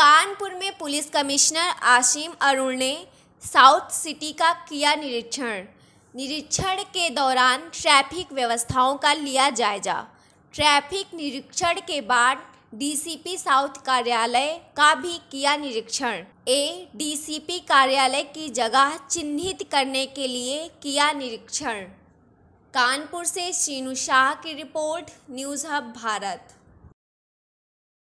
कानपुर में police commissioner Ashim Arun ने south city का किया निरीक्षण निरीक्षण के दौरान ट्रैफिक व्यवस्थाओं का लिया जायजा ट्रैफिक निरीक्षण के बाद डीसीपी साउथ कार्यालय का भी किया निरीक्षण ए डीसीपी कार्यालय की जगह चिन्हित करने के लिए किया निरीक्षण कानपुर से शीनू शाह की रिपोर्ट न्यूज़ हब भारत